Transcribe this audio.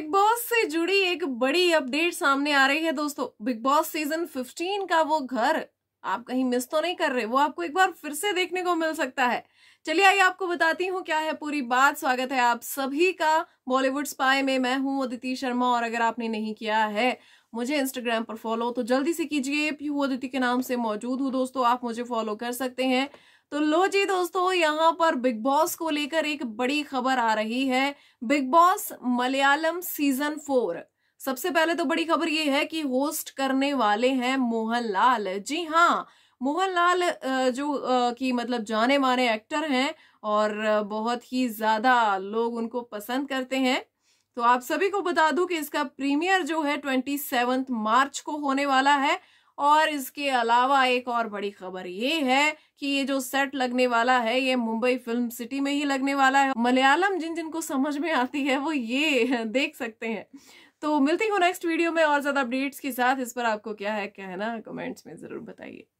big boss से जुड़ी एक बड़ी अपडेट सामने आ रही है दोस्तों बिग बॉस सीजन 15 का वो घर आप कहीं मिस तो नहीं कर रहे वो आपको एक बार फिर से देखने को मिल सकता है चलिए आइए आपको बताती हूँ क्या है पूरी बात स्वागत है आप सभी का बॉलीवुड स्पाई में मैं हूँ अदिति शर्मा और अगर आपने नहीं किया है मुझे इंस्टाग्राम पर फॉलो तो जल्दी से कीजिए पी अदिति के नाम से मौजूद हूँ दोस्तों आप मुझे फॉलो कर सकते हैं तो लो जी दोस्तों यहाँ पर बिग बॉस को लेकर एक बड़ी खबर आ रही है Bigg Boss Malayalam season four सबसे पहले तो बड़ी खबर ये है कि होस्ट करने वाले हैं मोहन लाल जी हाँ मोहन लाल जो कि मतलब जाने माने एक्टर हैं और बहुत ही ज़्यादा लोग उनको पसंद करते हैं तो आप सभी को बता दूं कि इसका प्रीमियर जो है ट्वेंटी सेवन्थ मार्च को होने वाला है और इसके अलावा एक और बड़ी खबर ये है कि ये जो सेट लगने वाला है ये मुंबई फिल्म सिटी में ही लगने वाला है मलयालम जिन जिनको समझ में आती है वो ये देख सकते हैं तो मिलती हूँ नेक्स्ट वीडियो में और ज़्यादा अपडेट्स के साथ इस पर आपको क्या है कहना कमेंट्स में ज़रूर बताइए